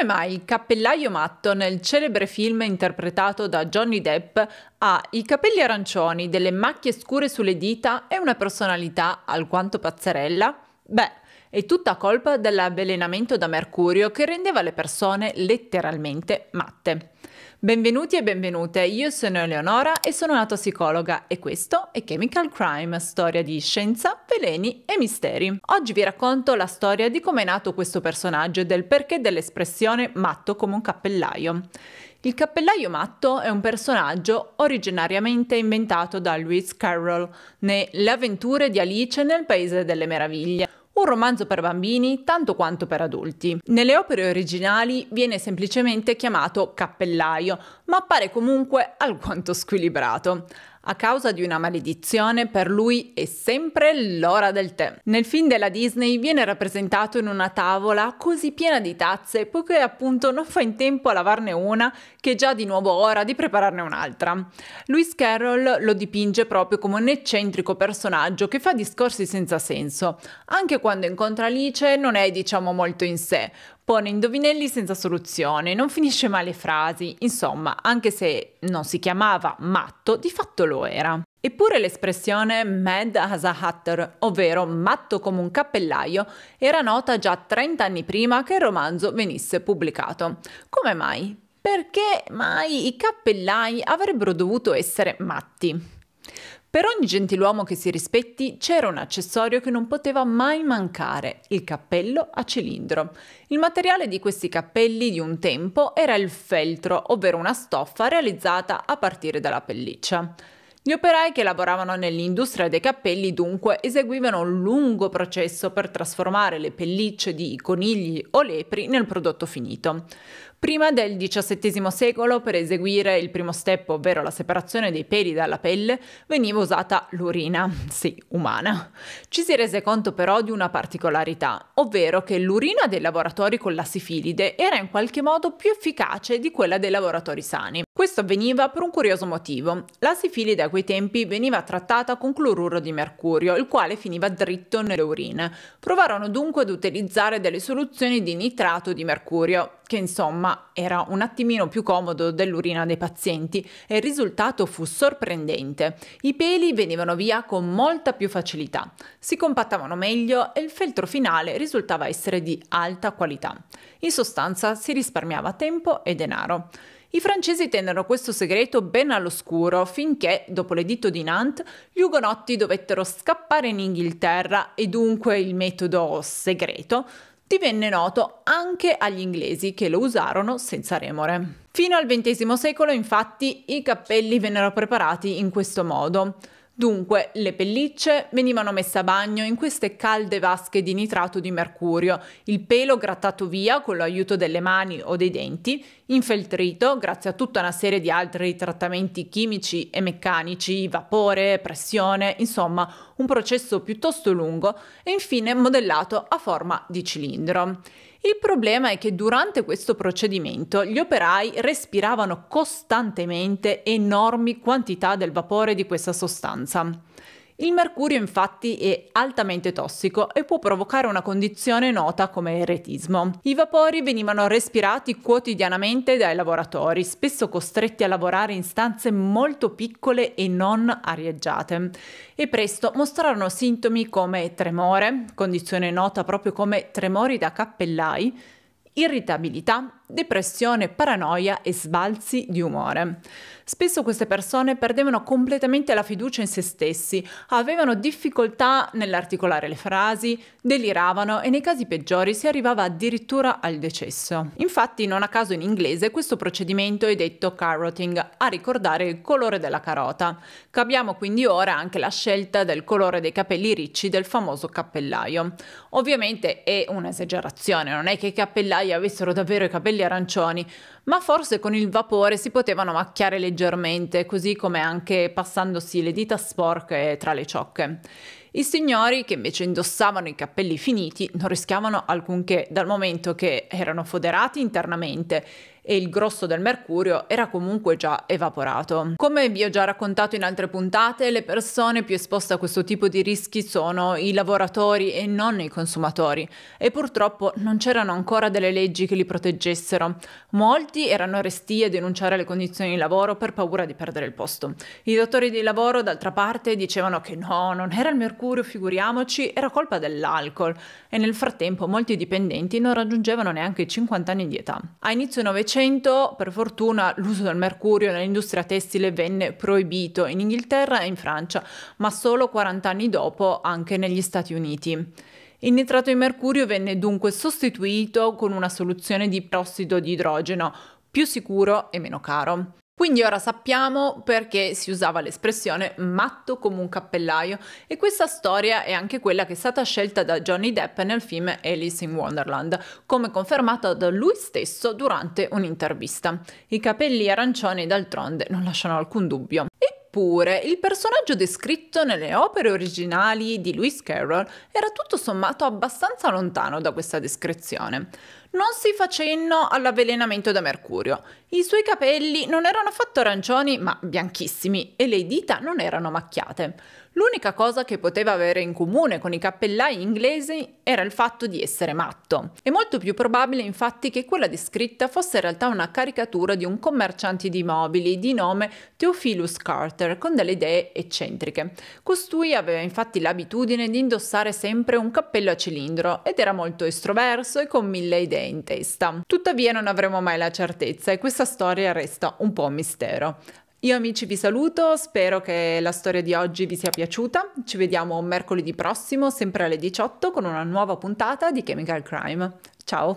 Come mai il cappellaio matto nel celebre film interpretato da Johnny Depp ha i capelli arancioni, delle macchie scure sulle dita e una personalità alquanto pazzerella? Beh, è tutta colpa dell'avvelenamento da mercurio che rendeva le persone letteralmente matte. Benvenuti e benvenute, io sono Eleonora e sono nata psicologa e questo è Chemical Crime, storia di scienza, veleni e misteri. Oggi vi racconto la storia di come è nato questo personaggio e del perché dell'espressione matto come un cappellaio. Il cappellaio matto è un personaggio originariamente inventato da Lewis Carroll nelle avventure di Alice nel Paese delle Meraviglie, un romanzo per bambini tanto quanto per adulti. Nelle opere originali viene semplicemente chiamato cappellaio, ma appare comunque alquanto squilibrato. A causa di una maledizione, per lui è sempre l'ora del tè. Nel film della Disney viene rappresentato in una tavola così piena di tazze, poiché appunto non fa in tempo a lavarne una che è già di nuovo ora di prepararne un'altra. Lewis Carroll lo dipinge proprio come un eccentrico personaggio che fa discorsi senza senso. Anche quando incontra Alice non è diciamo molto in sé, pone indovinelli senza soluzione, non finisce mai le frasi, insomma, anche se non si chiamava matto, di fatto lo era. Eppure l'espressione mad as a hatter, ovvero matto come un cappellaio, era nota già 30 anni prima che il romanzo venisse pubblicato. Come mai? Perché mai i cappellai avrebbero dovuto essere matti? Per ogni gentiluomo che si rispetti c'era un accessorio che non poteva mai mancare, il cappello a cilindro. Il materiale di questi cappelli di un tempo era il feltro, ovvero una stoffa realizzata a partire dalla pelliccia. Gli operai che lavoravano nell'industria dei cappelli dunque eseguivano un lungo processo per trasformare le pellicce di conigli o lepri nel prodotto finito prima del XVII secolo per eseguire il primo step, ovvero la separazione dei peli dalla pelle, veniva usata l'urina, sì, umana. Ci si rese conto però di una particolarità, ovvero che l'urina dei lavoratori con la sifilide era in qualche modo più efficace di quella dei lavoratori sani. Questo avveniva per un curioso motivo. La sifilide a quei tempi veniva trattata con cloruro di mercurio, il quale finiva dritto nelle urine. Provarono dunque ad utilizzare delle soluzioni di nitrato di mercurio, che insomma era un attimino più comodo dell'urina dei pazienti e il risultato fu sorprendente. I peli venivano via con molta più facilità, si compattavano meglio e il feltro finale risultava essere di alta qualità. In sostanza si risparmiava tempo e denaro. I francesi tennero questo segreto ben all'oscuro finché, dopo l'editto di Nantes, gli ugonotti dovettero scappare in Inghilterra e dunque il metodo segreto divenne noto anche agli inglesi che lo usarono senza remore. Fino al XX secolo infatti i cappelli vennero preparati in questo modo. Dunque, le pellicce venivano messe a bagno in queste calde vasche di nitrato di mercurio, il pelo grattato via con l'aiuto delle mani o dei denti, infeltrito grazie a tutta una serie di altri trattamenti chimici e meccanici, vapore, pressione, insomma un processo piuttosto lungo e infine modellato a forma di cilindro. Il problema è che durante questo procedimento gli operai respiravano costantemente enormi quantità del vapore di questa sostanza. Il mercurio infatti è altamente tossico e può provocare una condizione nota come eretismo. I vapori venivano respirati quotidianamente dai lavoratori, spesso costretti a lavorare in stanze molto piccole e non arieggiate, e presto mostrarono sintomi come tremore, condizione nota proprio come tremori da cappellai, irritabilità depressione, paranoia e sbalzi di umore. Spesso queste persone perdevano completamente la fiducia in se stessi, avevano difficoltà nell'articolare le frasi, deliravano e nei casi peggiori si arrivava addirittura al decesso. Infatti, non a caso in inglese questo procedimento è detto carroting, a ricordare il colore della carota. Capiamo quindi ora anche la scelta del colore dei capelli ricci del famoso cappellaio. Ovviamente è un'esagerazione, non è che i cappellai avessero davvero i capelli capelli arancioni, ma forse con il vapore si potevano macchiare leggermente, così come anche passandosi le dita sporche tra le ciocche. I signori, che invece indossavano i capelli finiti, non rischiavano alcunché dal momento che erano foderati internamente e il grosso del mercurio era comunque già evaporato. Come vi ho già raccontato in altre puntate, le persone più esposte a questo tipo di rischi sono i lavoratori e non i consumatori e purtroppo non c'erano ancora delle leggi che li proteggessero. Molti erano resti a denunciare le condizioni di lavoro per paura di perdere il posto. I dottori di lavoro, d'altra parte, dicevano che no, non era il mercurio, figuriamoci, era colpa dell'alcol e nel frattempo molti dipendenti non raggiungevano neanche i 50 anni di età. A inizio Novecento Novecento, per fortuna, l'uso del mercurio nell'industria tessile venne proibito in Inghilterra e in Francia, ma solo 40 anni dopo anche negli Stati Uniti. Il nitrato di mercurio venne dunque sostituito con una soluzione di prossido di idrogeno, più sicuro e meno caro. Quindi ora sappiamo perché si usava l'espressione matto come un cappellaio e questa storia è anche quella che è stata scelta da Johnny Depp nel film Alice in Wonderland, come confermato da lui stesso durante un'intervista. I capelli arancioni d'altronde non lasciano alcun dubbio. Eppure, il personaggio descritto nelle opere originali di Lewis Carroll era tutto sommato abbastanza lontano da questa descrizione non si fa cenno all'avvelenamento da mercurio. I suoi capelli non erano affatto arancioni, ma bianchissimi, e le dita non erano macchiate. L'unica cosa che poteva avere in comune con i cappellai inglesi era il fatto di essere matto. È molto più probabile infatti che quella descritta fosse in realtà una caricatura di un commerciante di mobili di nome Theophilus Carter con delle idee eccentriche. Costui aveva infatti l'abitudine di indossare sempre un cappello a cilindro ed era molto estroverso e con mille idee idee in testa. Tuttavia non avremo mai la certezza e questa storia resta un po' un mistero. Io amici vi saluto, spero che la storia di oggi vi sia piaciuta. Ci vediamo mercoledì prossimo, sempre alle 18, con una nuova puntata di Chemical Crime. Ciao!